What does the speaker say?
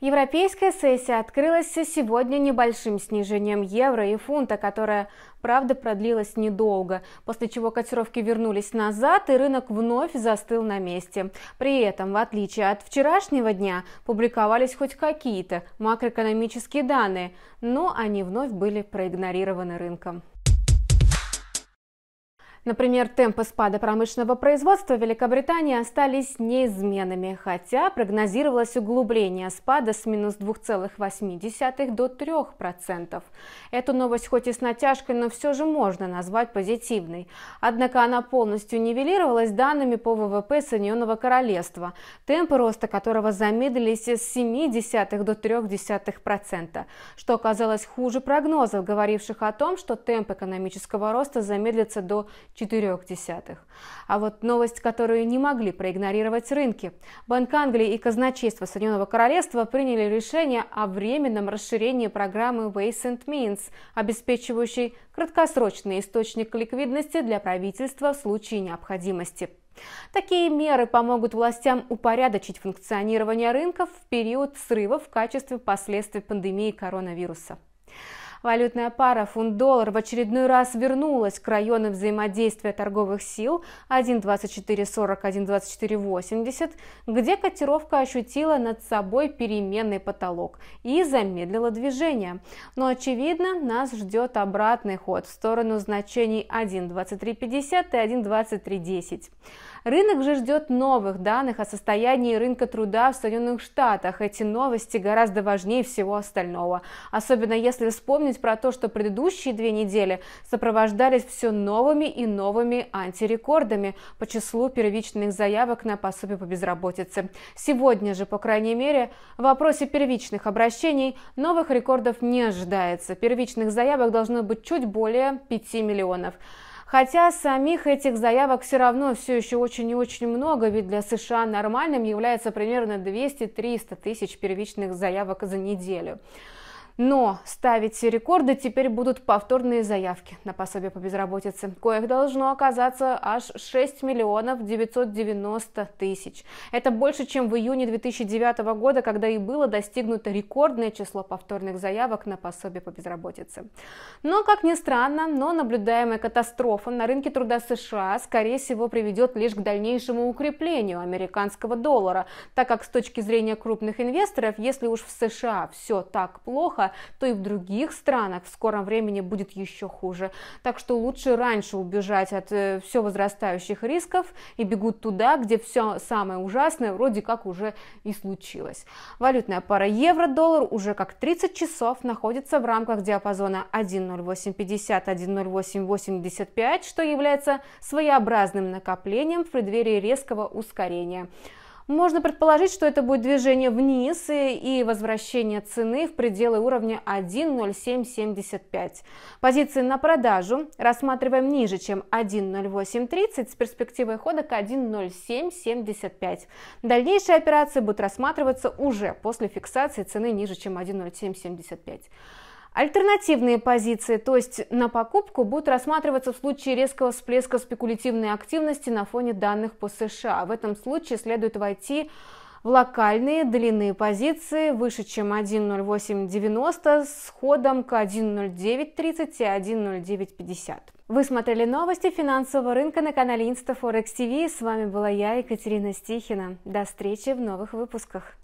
Европейская сессия открылась сегодня небольшим снижением евро и фунта, которое, правда, продлилось недолго, после чего котировки вернулись назад и рынок вновь застыл на месте. При этом, в отличие от вчерашнего дня, публиковались хоть какие-то макроэкономические данные, но они вновь были проигнорированы рынком. Например, темпы спада промышленного производства в Великобритании остались неизменными, хотя прогнозировалось углубление спада с минус 2,8 до 3%. Эту новость хоть и с натяжкой, но все же можно назвать позитивной. Однако она полностью нивелировалась данными по ВВП Соединенного Королевства, темпы роста которого замедлились с 0,7 до 0,3%, что оказалось хуже прогнозов, говоривших о том, что темп экономического роста замедлится до 0,4. А вот новость, которую не могли проигнорировать рынки. Банк Англии и казначейство Соединенного Королевства приняли решение о временном расширении программы Ways and Means, обеспечивающей краткосрочный источник ликвидности для правительства в случае необходимости. Такие меры помогут властям упорядочить функционирование рынков в период срыва в качестве последствий пандемии коронавируса. Валютная пара фунт-доллар в очередной раз вернулась к районам взаимодействия торговых сил 1.2440-1.2480, где котировка ощутила над собой переменный потолок и замедлила движение. Но, очевидно, нас ждет обратный ход в сторону значений 1.2350 и 1.2310. Рынок же ждет новых данных о состоянии рынка труда в Соединенных Штатах. Эти новости гораздо важнее всего остального, особенно если вспомнить, вспомнить про то, что предыдущие две недели сопровождались все новыми и новыми антирекордами по числу первичных заявок на пособие по безработице. Сегодня же, по крайней мере, в вопросе первичных обращений новых рекордов не ожидается. Первичных заявок должно быть чуть более 5 миллионов. Хотя самих этих заявок все равно все еще очень и очень много, ведь для США нормальным является примерно 200-300 тысяч первичных заявок за неделю. Но ставить рекорды теперь будут повторные заявки на пособие по безработице, коих должно оказаться аж 6 миллионов 990 тысяч. Это больше, чем в июне 2009 года, когда и было достигнуто рекордное число повторных заявок на пособие по безработице. Но, как ни странно, но наблюдаемая катастрофа на рынке труда США, скорее всего, приведет лишь к дальнейшему укреплению американского доллара, так как с точки зрения крупных инвесторов, если уж в США все так плохо, то и в других странах в скором времени будет еще хуже. Так что лучше раньше убежать от э, все возрастающих рисков и бегут туда, где все самое ужасное вроде как уже и случилось. Валютная пара евро-доллар уже как 30 часов находится в рамках диапазона 1.0850-1.0885, что является своеобразным накоплением в преддверии резкого ускорения. Можно предположить, что это будет движение вниз и, и возвращение цены в пределы уровня 1.0775. Позиции на продажу рассматриваем ниже, чем 1.0830 с перспективой хода к 1.0775. Дальнейшие операции будут рассматриваться уже после фиксации цены ниже, чем 1.0775. Альтернативные позиции, то есть на покупку, будут рассматриваться в случае резкого всплеска спекулятивной активности на фоне данных по США. В этом случае следует войти в локальные длинные позиции выше, чем 1.0890 с ходом к 1.0930 и 1.0950. Вы смотрели новости финансового рынка на канале Инстафорекс ТВ. С вами была я, Екатерина Стихина. До встречи в новых выпусках.